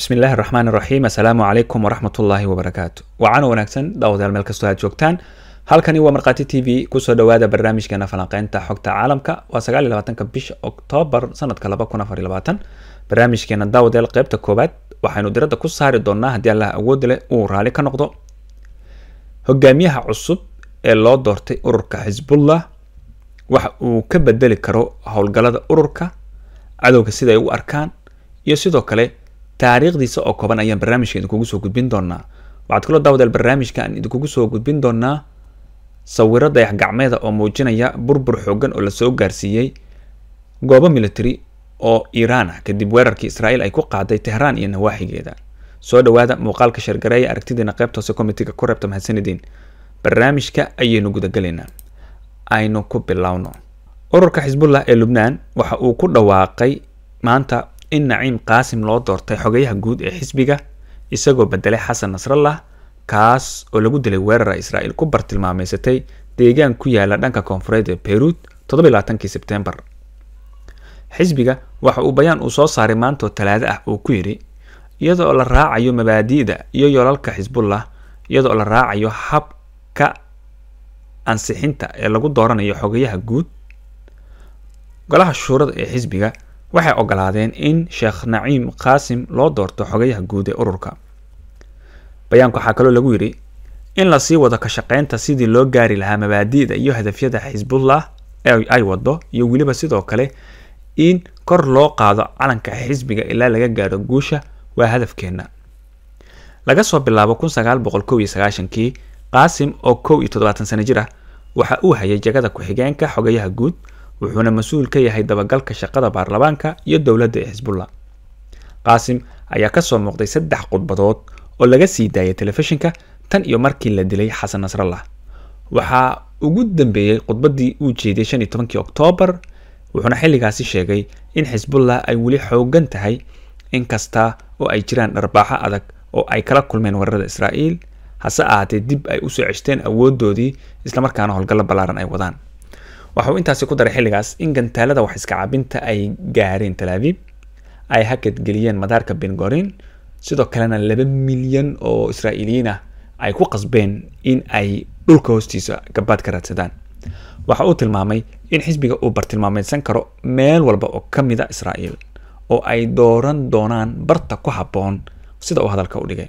bismillahi raxmaan iraxiim assalaamu calaykum waraxmat ullaahi wabarakaatu wacan wanaagsan daawadayaal meel kastoo aad joogtaan halkani waa markhaati t v kusoo dhawaada barnaamijkeena falanqeynta xogta caalamka waa sagaal iyo labaatanka bisha oktoobar sanadka laba kun afar iyo labaatan barnaamijkeena daawadayaal qeybta koowaad waxaynu diradda ku saari doonaa haddii allah awood leh uu raali ka noqdo hogaamiyaha cusub ee loo doortay ururka xisbullah waxa uu ka bedeli karo howlgallada ururka cadowga siday u arkaan iyo sidoo kale taariikhdiisa oo kooban ayaan barnaamijka idinkugu soo gudbin doonaa waxaad kaloo daawadeel barnaamijka aan idinkugu soo gudbin doonaa sawiro dayax gacmeeda oo muujinaya burbur xoogan oo lasoo gaarsiiyey goobo military oo iiraan ah kadib weerarkii israa'iil ay ku qaaday tehraan iyo nawaaxigeeda soo dhowaada muuqaalka sheergareeya aragtidiina qayb toose komitiga ku reebta mahadsanidin barnaamijka ayaynu gudagelaynaa aynu ku bilowno ururka xisbullah ee lubnaan waxa uu ku dhawaaqay maanta in naciim qaasim loo doortay xogayaha guud ee xisbiga isagoo bedelay xasan nasrallah kaas oo lagu dilay weerara israa'iil ku bartilmaameysatay deegaan ku yaala dhanka koonfureed ee beyruud todobaylaaatankii sebtembar xisbiga waxa uu bayaan uu soo saaray maantoo talaado ah uu ku yidhi iyadoo la raacayo mabaadi'da iyo yoolalka xisbullah iyadoo la raacayo habka ansixinta ee lagu dooranayo xogayaha guud golaha shuurada ee xisbiga waxay ogolaadeen in sheekh naciim qaasim loo doorto xogayaha guud ee ururka bayaanka waxaa kaloo lagu yidhi in lasii wado ka shaqeynta sidii loo gaari lahaa mabaadi'da iyo hadafyada xisbullah ee ay wado iyo weliba sidoo kale in kor loo qaado calanka xisbiga ilaa laga gaadho guusha waa hadafkeenna laga soo bilaabo kun sagaal boqol iyo sagaashankii qaasim oo kow iyo toddobaatan sano jir ah waxa uu hayay jagada ku-xigeenka xogayaha guud wuxuuna mas-uul ka yahay dabagalka shaqada baarlamaanka iyo dowladda ee xisbullah qaasim ayaa kasoo muuqday saddex khudbadood oo laga sii daayay telefishinka tan iyo markii la dilay xasan nasrallah waxaa ugu dambeeyey khudbaddii uu jeediyay shan iyo tobankii oktoobar wuxuuna xilligaasi sheegay in xisbullah ay weli xoogan tahay inkasta oo ay jiraan dharbaaxo adag oo ay kala kulmeen weerarada israa'iil hase ahaatee dib ay usoo ceshteen awooddoodii islamarkaana howlgallo ballaaran ay wadaan waxa uu intaasi ku daray xilligaas in gantaalada wax cabinta ay gaareen talaabiib ay hakad geliyeen madaarka bengorin sidoo kalena laba milyan oo israa'iiliyiin ah ay ku qasbeen in ay dhulka hoostiisa gabaad ka raadsadaan waxa uu tilmaamay in xisbiga uu bartilmaameydsan karo meel walba oo ka mida israa'iil oo ay dooran doonaan barta ku habboon sida uu hadalka u dhigay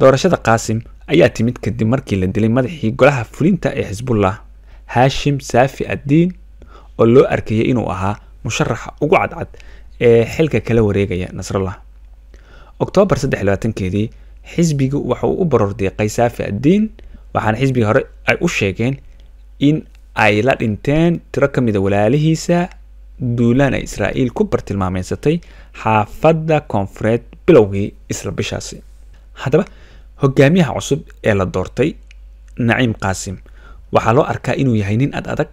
doorashada qaasim ayaa timid kadib markii la dilay madaxii golaha fulinta ee xisbullah haashim saafi addiin oo loo arkayay inuu ahaa musharaxa ugu cadcad ee xilka kala wareegaya nasrallah oktoobar saddex labaatankeedii xisbigu waxuu u baroor deeqay saafi addiin waxaana xisbiga hore ay u sheegeen in ay la dhinteen tiro ka mida ah walaalihiisa duulaan ay israa'iil ku bartilmaameysatay xaafadda koonfureed bilowgii isla bishaasi haddaba hogaamiyaha cusub ee la doortay naciim qaasim waxaa loo arkaa inuu yahay nin ad adag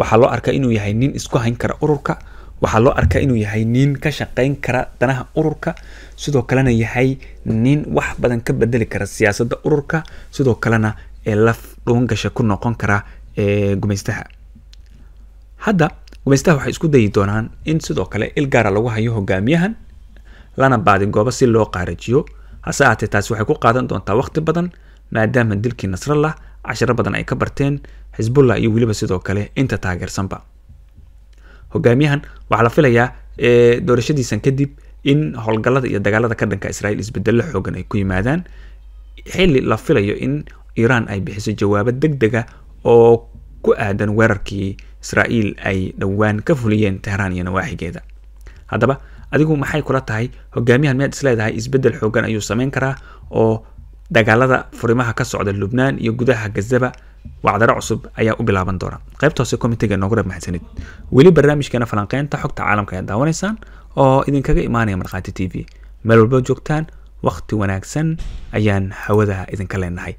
waxaa loo arkaa inuu yahay nin isku hayn kara ururka waxaa loo arkaa inuu yahay nin ka shaqayn kara danaha ururka sidoo kalena yahay nin wax badan ka bedeli kara siyaasadda ururka sidoo kalena ee laf dhuwangasha ku noqon kara gumaystaha hadda gumaystaha waxay isku dayi doonaan in sidoo kale ilgaara lagu hayo hogaamiyahan lana baadin goobo si loo qaarajiyo hase aatee taasi waxay ku qaadan doontaa waqti badan maadaama dilkii nasrallah cashiro badan ay ka barteen xisbullah iyo weliba sidoo kale inta taageersanba hogaamiyahan waxaa la filayaa doorashadiisan kadib in howlgallada iyo dagaalada ka dhanka israel isbedello xoogan ay ku yimaadaan xilli la filayo in iiraan ay bixiso jawaabo deg dega ah oo ku aadan weerarkii israa'iil ay dhowaan ka fuliyeen tehraan iyo nawaaxigeeda haddaba adigu maxay kula tahay hogaamiyahan miyaad is leedahay isbeddel xoogan ayuu samayn karaa oo dagaalada furimaha ka socda lubnaan iyo gudaha gazaba wacdaro cusub ayaa u bilaaban doona qaybta hoose komitiga noogu reeb mahadsanid weli barnaamijkeena falanqeynta xogta caalamka ayaad daawanaysaan oo idinkaga imaanaya markhaati t v meel walbo joogtaan wakhti wanaagsan ayaan hawada idinka leenahay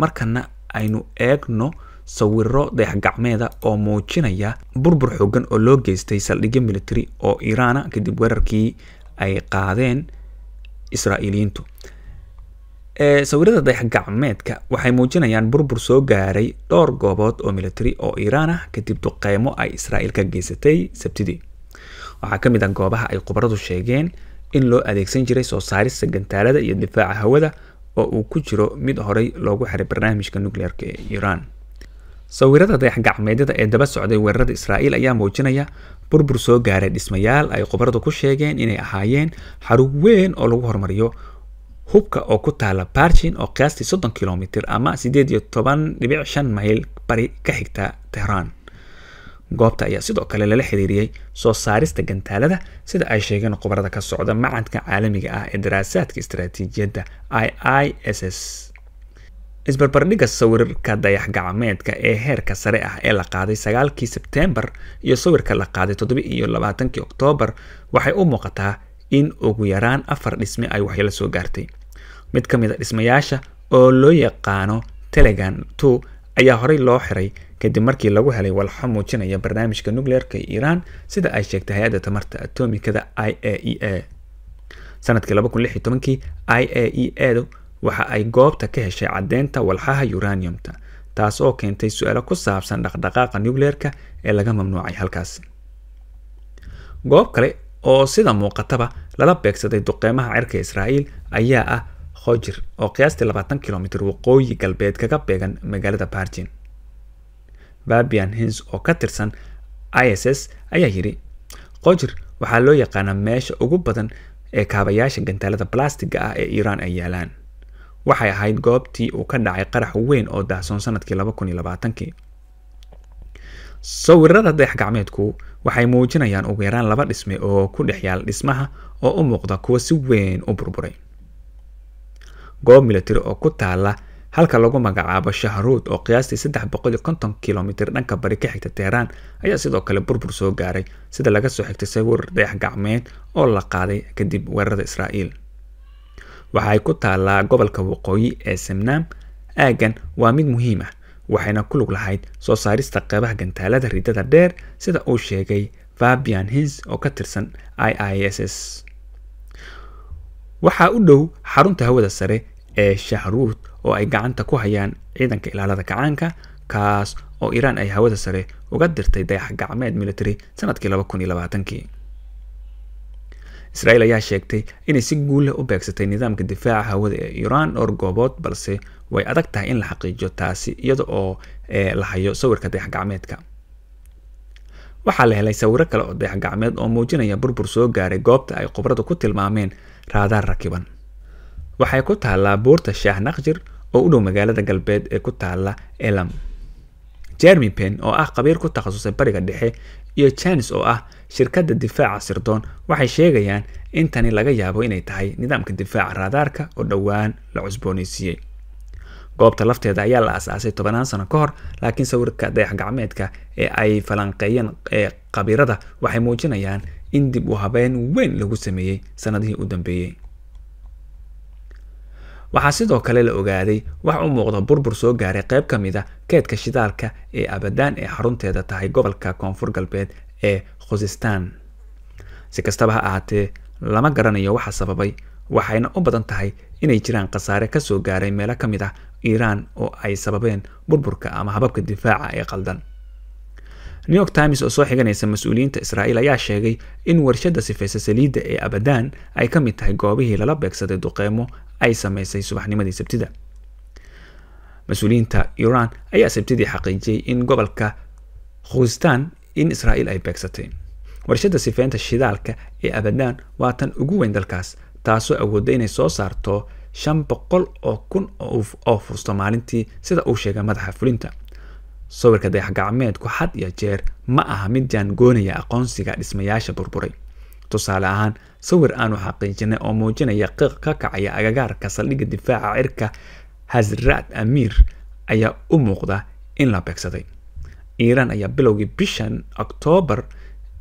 markana aynu eegno sawiro dayaxgacmeeda oo muujinaya burbur xoogan oo loo geystay saldhigyo military oo iraana kadib weerarkii ay qaadeen israa'iiliyiintu sawirada dayax-gacmeedka waxay muujinayaan burbur soo gaaray dhowr goobood oo militari oo iiraan ah kadib duqeymo ay israa'iil ka geysatay sabtidii waxaa ka mid ah goobaha ay khubaradu sheegeen in loo adeegsan jiray soo saarista gantaalada iyo difaaca hawada oo uu ku jiro mid horay loogu xiray barnaamijka nuclearka ee iiraan sawirada dayax-gacmeedyada ee daba socday weerarada israa'iil ayaa muujinaya burbur soo gaaray dhismayaal ay khubaradu ku sheegeen inay ahaayeen xarug weyn oo lagu hormariyo hubka oo ku taala barjin oo qiyaastii soddon kilomitr ama sideed iyo toban dhibic shan mayl bari ka xigta tehraan goobta ayaa sidoo kale lala xiriiriyey soo saarista gantaalada sida ay sheegeen khubarada ka socda macadka caalamiga ah ee daraasaadka istaraatiijiyadda i i s s isbarbardhigga sawirka dayax gacmeedka ee heerka sare ah ee la qaaday sagaalkii sebtembar iyo sawirka la qaaday toddoba iyo labaatankii oktoobar waxay u muuqataa in ugu yaraan afar dhisme ay waxyeelo soo gaartay mid ka mid a ah dhismayaasha oo loo yaqaano telegan to ayaa horey loo xiray kadib markii lagu helay walxo muujinaya barnaamijka nucleerka iiraan sida ay sheegtay hay-adda tamarta atomikada i a e a sanadkii laba kun lix iyo tobankii i a e a adu waxa ay goobta ka heshay caddeynta walxaha uraniumta taas oo keentay su-aalo ku saabsan dhaqdhaqaaqa nucleerka ee laga mamnuucay halkaas goob kale oo sida muuqataba lala beegsaday duqeymaha cirka israa'iil ayaa ah khojir oo qiyaastii labaatan kilomitr waqooyi galbeed kaga beegan magaalada bargin babian hins oo ka tirsan i s s ayaa yidhi khojir waxaa loo yaqaanaa meesha ugu badan ee kaabayaasha gantaalada balastiga ah ee iiraan ay yaalaan waxay ahayd goobtii uu ka dhacay qarax weyn oo daahsoon sanadkii laba kun iyo labaatankii sawirada dayax gacmeedku waxay muujinayaan ugu yaraan laba dhisme oo ku dhex yaal dhismaha oo u muuqda kuwa si weyn u burburay goob milatary oo ku taalla halka lagu magacaabo shahruud oo qiyaastii saddex boqoli konton kilomitir dhanka bari ka xigta teheraan ayaa sidoo kale burbur soo gaaray sida laga soo xigtay sawir dayax gacmeed oo la qaaday kadib weerarada israa'iil waxay ku taallaa gobolka waqooyi ee samnaam aagan waa mid muhiim ah waxayna ku lug lahayd soo saarista qeybaha gantaalada ridada dheer sida uu sheegay fabian hins oo ka tirsan i i s s waxaa u dhow xarunta hawada sare ee shahruut oo ay gacanta ku hayaan ciidanka ilaalada gacaanka kaas oo iiraan ay hawada sare uga dirtay dayax gacmeed sannadkii laba kun military labaatankii israel ayaa sheegtay inay si guul leh u beegsatay nidaamka difaaca hawada ee iiraan dhowr goobood balse way adag tahay in la xaqiijiyo taasi iyada oo eh, la hayo sawirka dayaxgacmeedka waxaa la helay sawiro kale oo dayaxgacmeed oo muujinaya burbur soo gaaray goobta ay khubradu ku tilmaameen raadaar rakiban waxay ku taallaa buurta shaah nakhjir oo u dhow magaalada galbeed ee ku taalla elam jermi pen oo ah qabiir ku takhasusay bariga dhexe iyo janis oo ah shirkadda difaaca sirdoon waxay sheegayaan in tani laga yaabo inay tahay nidaamka difaaca raadaarka oo dhowaan la cusbooneysiiyey goobta lafteeda ayaa la asaasay tobanaan sano ka hor laakiin sawirka dayax gacmeedka ee ay falanqeeyeen ee khabiirada waxay muujinayaan in dib u habeen weyn lagu sameeyey sanadihii u dambeeyey waxaa sidoo kale la ogaaday wax u muuqda burbur soo gaaray qayb ka mid a ah keedka shidaalka ee abadaan ee xarunteeda tahay gobolka koonfur galbeed ee khusistan si kastaba ha ahaatee lama garanayo waxa sababay waxayna u badan tahay inay jiraan khasaare kasoo gaaray meelo ka mid ah iiraan oo ay sababeen burburka ama hababka difaaca ee qaldan new york times oo soo xiganaysa mas-uuliyiinta israa'iil ayaa sheegay in warshadda sifeysa saliidda ee abadaan ay ka mid tahay goobihii lala beegsaday duqeymo ay sameysay subaxnimadii sabtida mas-uuliyiinta iiraan ayaa sabtidii xaqiijiyey in gobolka khuzistan in israa'iil ay beegsatay warshadda sifeynta shidaalka ee abadaan waa tan ugu weyn dalkaas taasoo awoodda inay soo saarto shan boqol oo kun oo fuusto maalintii sida uu sheegay madaxa fulinta sawirka dayax gacmeedku had iyo jeer ma aha mid jaangoonaya aqoonsiga dhismayaasha burburay tusaale ahaan sawir aanu xaqiijinay oo muujinaya qiiq ka kacaya agagaarka saldhigga difaaca cirka hasraad amiir ayaa u muuqda in la beegsaday iiraan ayaa bilowgii bishan oktoobar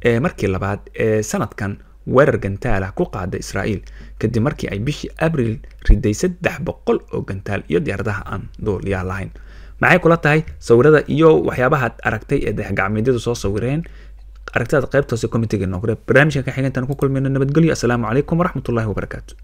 ee markii labaad ee sanadkan weerar gantaalah ku qaaday israa'iil kadib markii ay bishii abril riday saddex boqol oo gantaal iyo diyaaradaha aan duuliyaa lahayn maxay kula tahay sawirada iyo waxyaabahaad aragtay ee dayaxgacmeedyadu soo sawireen aragtidaad qaybtoose commitigi noqde barnaamijka ka xigeentan ku kulmayno nabadgelyo assalaamu calaykum waraxmatullaahi wabarakaatu